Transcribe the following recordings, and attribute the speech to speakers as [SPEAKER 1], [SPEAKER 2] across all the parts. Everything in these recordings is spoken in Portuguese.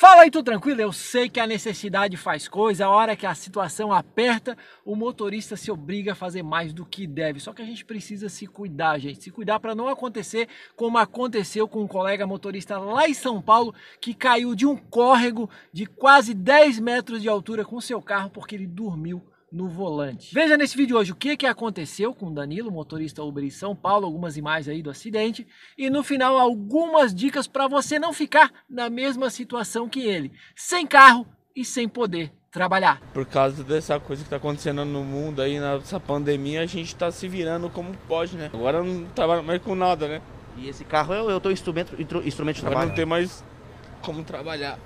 [SPEAKER 1] Fala aí, tudo tranquilo? Eu sei que a necessidade faz coisa, a hora que a situação aperta, o motorista se obriga a fazer mais do que deve. Só que a gente precisa se cuidar, gente. Se cuidar para não acontecer como aconteceu com um colega motorista lá em São Paulo que caiu de um córrego de quase 10 metros de altura com seu carro porque ele dormiu no volante. Veja nesse vídeo hoje o que, que aconteceu com Danilo, motorista Uber em São Paulo, algumas imagens aí do acidente e no final algumas dicas para você não ficar na mesma situação que ele, sem carro e sem poder trabalhar. Por causa dessa coisa que está acontecendo no mundo aí, nessa pandemia, a gente está se virando como pode, né? Agora não trabalha mais com nada, né? E esse carro é o é teu instrumento, instrumento de trabalho? Agora não tem mais como trabalhar.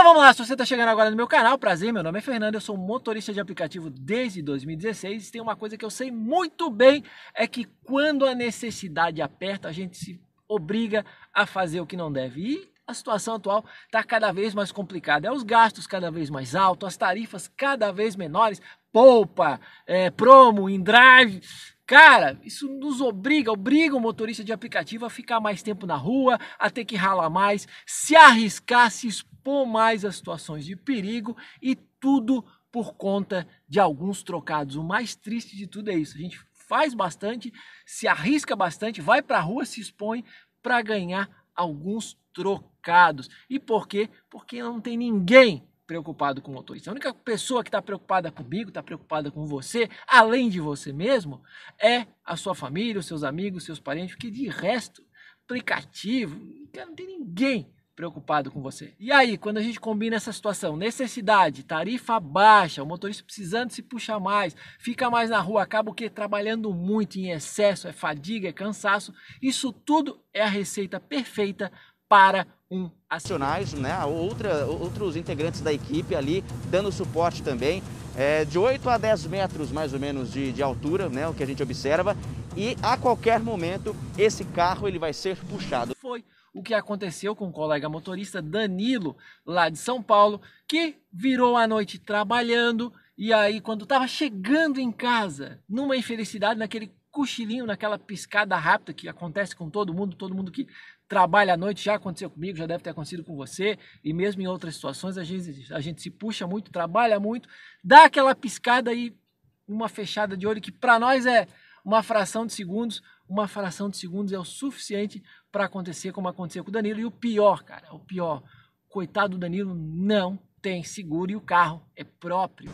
[SPEAKER 1] Então vamos lá, se você está chegando agora no meu canal, prazer, meu nome é Fernando, eu sou motorista de aplicativo desde 2016 e tem uma coisa que eu sei muito bem, é que quando a necessidade aperta, a gente se obriga a fazer o que não deve. E a situação atual está cada vez mais complicada, é os gastos cada vez mais altos, as tarifas cada vez menores, poupa, é, promo, indrive, Cara, isso nos obriga, obriga o motorista de aplicativo a ficar mais tempo na rua, a ter que ralar mais, se arriscar, se expor mais as situações de perigo e tudo por conta de alguns trocados. O mais triste de tudo é isso. A gente faz bastante, se arrisca bastante, vai para a rua, se expõe para ganhar alguns trocados. E por quê? Porque não tem ninguém preocupado com o motorista. A única pessoa que está preocupada comigo, está preocupada com você, além de você mesmo, é a sua família, os seus amigos, seus parentes, porque de resto, aplicativo, não tem ninguém preocupado com você. E aí, quando a gente combina essa situação, necessidade, tarifa baixa, o motorista precisando se puxar mais, fica mais na rua, acaba o que? Trabalhando muito em excesso, é fadiga, é cansaço. Isso tudo é a receita perfeita para um acionais, né? Outra, outros integrantes da equipe ali dando suporte também. É, de 8 a 10 metros mais ou menos de, de altura, né? O que a gente observa. E a qualquer momento esse carro ele vai ser puxado. Foi o que aconteceu com o colega motorista Danilo, lá de São Paulo, que virou a noite trabalhando e aí, quando estava chegando em casa, numa infelicidade, naquele cochilinho, naquela piscada rápida que acontece com todo mundo, todo mundo que trabalha à noite, já aconteceu comigo, já deve ter acontecido com você, e mesmo em outras situações, a gente, a gente se puxa muito, trabalha muito, dá aquela piscada e uma fechada de olho que para nós é uma fração de segundos, uma fração de segundos é o suficiente para acontecer como aconteceu com o Danilo. E o pior, cara, o pior, coitado do Danilo não tem seguro e o carro é próprio.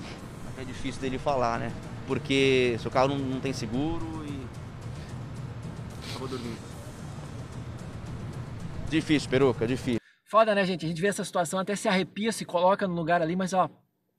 [SPEAKER 1] É difícil dele falar, né? Porque seu carro não, não tem seguro e. Acabou dormindo. Difícil, peruca, difícil. Foda, né, gente? A gente vê essa situação, até se arrepia, se coloca no lugar ali, mas ó,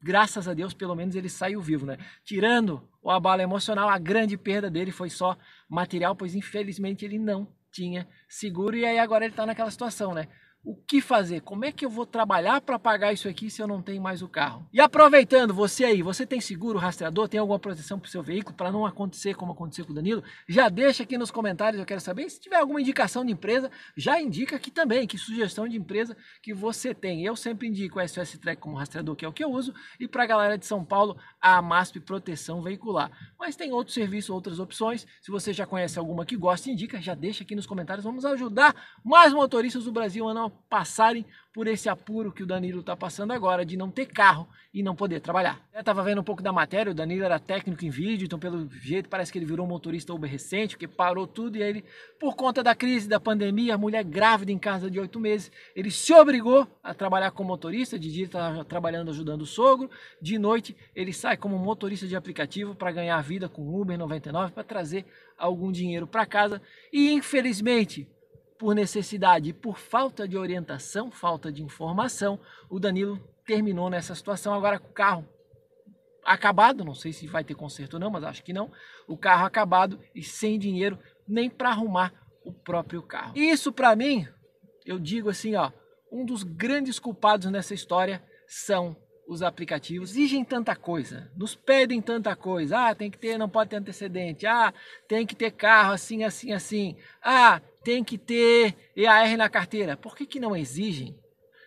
[SPEAKER 1] graças a Deus, pelo menos ele saiu vivo, né? Tirando o abalo emocional, a grande perda dele foi só material, pois infelizmente ele não tinha seguro e aí agora ele está naquela situação, né? o que fazer? Como é que eu vou trabalhar para pagar isso aqui se eu não tenho mais o carro? E aproveitando, você aí, você tem seguro rastreador? Tem alguma proteção para o seu veículo para não acontecer como aconteceu com o Danilo? Já deixa aqui nos comentários, eu quero saber. Se tiver alguma indicação de empresa, já indica aqui também, que sugestão de empresa que você tem. Eu sempre indico o SOS Trek como rastreador, que é o que eu uso, e para a galera de São Paulo, a MASP Proteção Veicular. Mas tem outro serviço, outras opções. Se você já conhece alguma que gosta, indica, já deixa aqui nos comentários. Vamos ajudar mais motoristas do Brasil a não passarem por esse apuro que o Danilo está passando agora de não ter carro e não poder trabalhar. Eu estava vendo um pouco da matéria, o Danilo era técnico em vídeo, então pelo jeito parece que ele virou motorista Uber recente, porque parou tudo e ele, por conta da crise, da pandemia, a mulher grávida em casa de oito meses, ele se obrigou a trabalhar como motorista, de dia estava tá trabalhando ajudando o sogro, de noite ele sai como motorista de aplicativo para ganhar a vida com Uber 99, para trazer algum dinheiro para casa e infelizmente por necessidade e por falta de orientação, falta de informação, o Danilo terminou nessa situação. Agora com o carro acabado, não sei se vai ter conserto ou não, mas acho que não. O carro acabado e sem dinheiro nem para arrumar o próprio carro. isso para mim, eu digo assim, ó, um dos grandes culpados nessa história são os aplicativos exigem tanta coisa, nos pedem tanta coisa. Ah, tem que ter, não pode ter antecedente. Ah, tem que ter carro assim, assim, assim. Ah, tem que ter EAR na carteira. Por que, que não exigem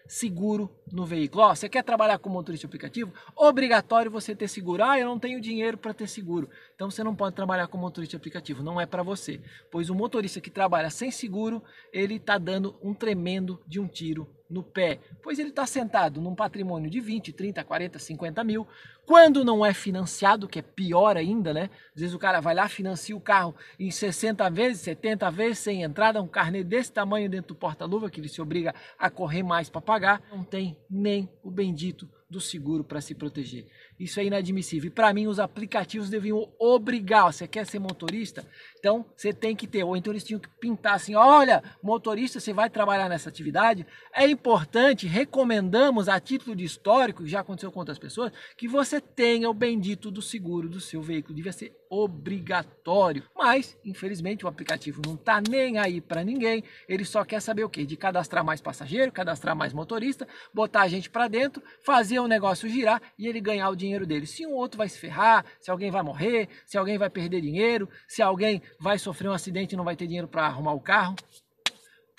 [SPEAKER 1] seguro no veículo. Ó, você quer trabalhar com motorista aplicativo? Obrigatório você ter seguro. Ah, eu não tenho dinheiro para ter seguro. Então você não pode trabalhar com motorista aplicativo, não é para você. Pois o motorista que trabalha sem seguro, ele está dando um tremendo de um tiro no pé, pois ele está sentado num patrimônio de 20, 30, 40, 50 mil, quando não é financiado, que é pior ainda, né? Às vezes o cara vai lá, financia o carro em 60 vezes, 70 vezes, sem entrada, um carnê desse tamanho dentro do porta-luva, que ele se obriga a correr mais para pagar, não tem nem o bendito do seguro para se proteger. Isso é inadmissível. E para mim, os aplicativos deviam obrigar. Você quer ser motorista? Então, você tem que ter. Ou então eles tinham que pintar assim: olha, motorista, você vai trabalhar nessa atividade. É importante, recomendamos a título de histórico, já aconteceu com outras pessoas, que você tenha o bendito do seguro do seu veículo. Devia ser obrigatório. Mas, infelizmente, o aplicativo não está nem aí para ninguém. Ele só quer saber o quê? De cadastrar mais passageiro, cadastrar mais motorista, botar a gente para dentro, fazer fazer o um negócio girar e ele ganhar o dinheiro dele. Se um outro vai se ferrar, se alguém vai morrer, se alguém vai perder dinheiro, se alguém vai sofrer um acidente e não vai ter dinheiro para arrumar o carro.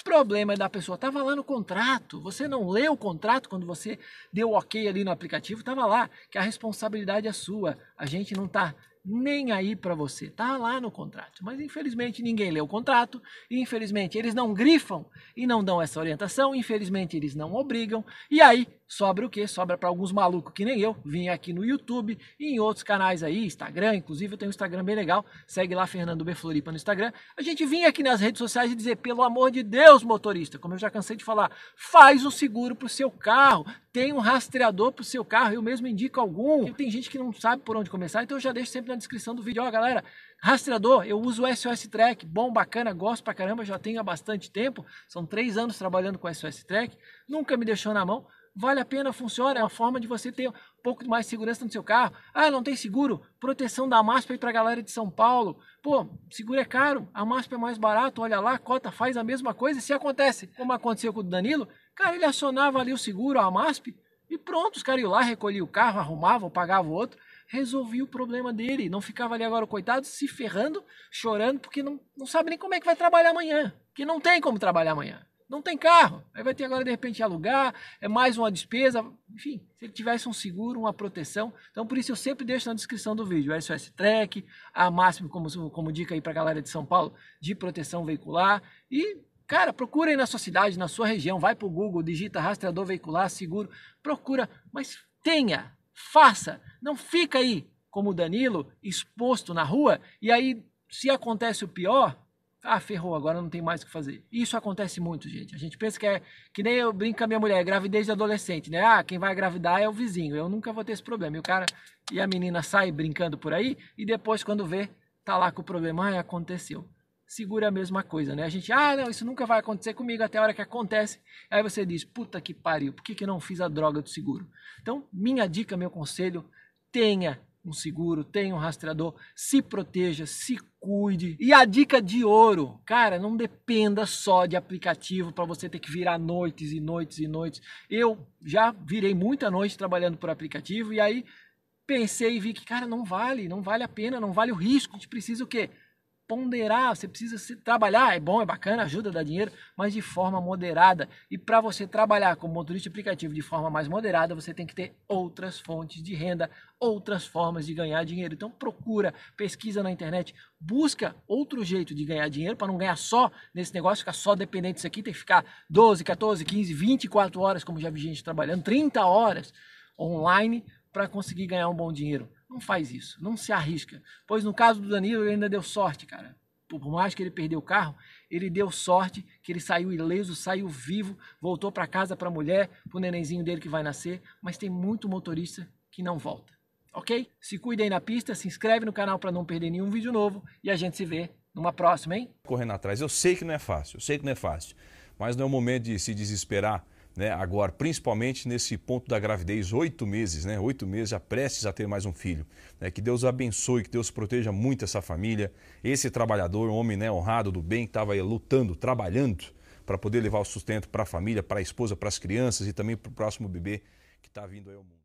[SPEAKER 1] Problema é da pessoa, estava lá no contrato, você não leu o contrato quando você deu ok ali no aplicativo, estava lá que a responsabilidade é sua, a gente não está nem aí para você. Tá lá no contrato. Mas infelizmente ninguém lê o contrato, infelizmente eles não grifam e não dão essa orientação, infelizmente eles não obrigam. E aí sobra o quê? Sobra para alguns malucos que nem eu, vim aqui no YouTube e em outros canais aí, Instagram, inclusive eu tenho um Instagram bem legal, segue lá Fernando B Floripa no Instagram. A gente vinha aqui nas redes sociais e dizer, pelo amor de Deus, motorista, como eu já cansei de falar, faz um seguro pro seu carro, tem um rastreador pro seu carro, eu mesmo indico algum. Tem gente que não sabe por onde começar, então eu já deixo sempre na descrição do vídeo, ó, galera, rastreador, eu uso o SOS Track, bom, bacana, gosto pra caramba, já tenho há bastante tempo, são três anos trabalhando com o SOS Track, nunca me deixou na mão, vale a pena, funciona, é uma forma de você ter um pouco mais de segurança no seu carro. Ah, não tem seguro? Proteção da MASP aí para a galera de São Paulo. Pô, seguro é caro, a MASP é mais barato, olha lá, cota faz a mesma coisa. Se acontece, como aconteceu com o Danilo, cara, ele acionava ali o seguro, a MASP, e pronto, os caras iam lá, recolhiam o carro, arrumavam, pagavam o outro, resolvia o problema dele. Não ficava ali agora, coitado, se ferrando, chorando, porque não, não sabe nem como é que vai trabalhar amanhã. Que não tem como trabalhar amanhã não tem carro. Aí vai ter agora de repente alugar, é mais uma despesa, enfim, se ele tivesse um seguro, uma proteção. Então por isso eu sempre deixo na descrição do vídeo SOS Trek, a máximo como, como dica aí para a galera de São Paulo de proteção veicular e Cara, procura aí na sua cidade, na sua região, vai para o Google, digita rastreador veicular seguro, procura, mas tenha, faça, não fica aí como o Danilo exposto na rua e aí se acontece o pior, ah, ferrou, agora não tem mais o que fazer. Isso acontece muito, gente. A gente pensa que é que nem eu brinco com a minha mulher, é gravidez de adolescente, né? Ah, quem vai engravidar é o vizinho, eu nunca vou ter esse problema. E o cara e a menina sai brincando por aí e depois, quando vê, tá lá com o problema, ah, aconteceu. Segura a mesma coisa, né? A gente, ah, não, isso nunca vai acontecer comigo até a hora que acontece. Aí você diz, puta que pariu, por que, que não fiz a droga do seguro? Então, minha dica, meu conselho, tenha um seguro, tenha um rastreador, se proteja, se cuide. E a dica de ouro, cara, não dependa só de aplicativo para você ter que virar noites e noites e noites. Eu já virei muita noite trabalhando por aplicativo e aí pensei e vi que, cara, não vale, não vale a pena, não vale o risco. A gente precisa o quê? ponderar, você precisa se trabalhar, é bom, é bacana, ajuda, dá dinheiro, mas de forma moderada. E para você trabalhar como motorista aplicativo de forma mais moderada, você tem que ter outras fontes de renda, outras formas de ganhar dinheiro. Então procura, pesquisa na internet, busca outro jeito de ganhar dinheiro para não ganhar só nesse negócio, ficar só dependente disso aqui, tem que ficar 12, 14, 15, 24 horas, como já vi gente trabalhando, 30 horas online para conseguir ganhar um bom dinheiro. Não faz isso, não se arrisca. Pois no caso do Danilo, ele ainda deu sorte, cara. Por mais que ele perdeu o carro, ele deu sorte que ele saiu ileso, saiu vivo, voltou para casa para a mulher, para o nenenzinho dele que vai nascer. Mas tem muito motorista que não volta, ok? Se cuida aí na pista, se inscreve no canal para não perder nenhum vídeo novo e a gente se vê numa próxima, hein? Correndo atrás, eu sei que não é fácil, eu sei que não é fácil, mas não é o momento de se desesperar né? Agora, principalmente nesse ponto da gravidez, oito meses, né? Oito meses já prestes a ter mais um filho. Né? Que Deus abençoe, que Deus proteja muito essa família, esse trabalhador, homem né, honrado do bem, que estava lutando, trabalhando para poder levar o sustento para a família, para a esposa, para as crianças e também para o próximo bebê que está vindo aí ao mundo.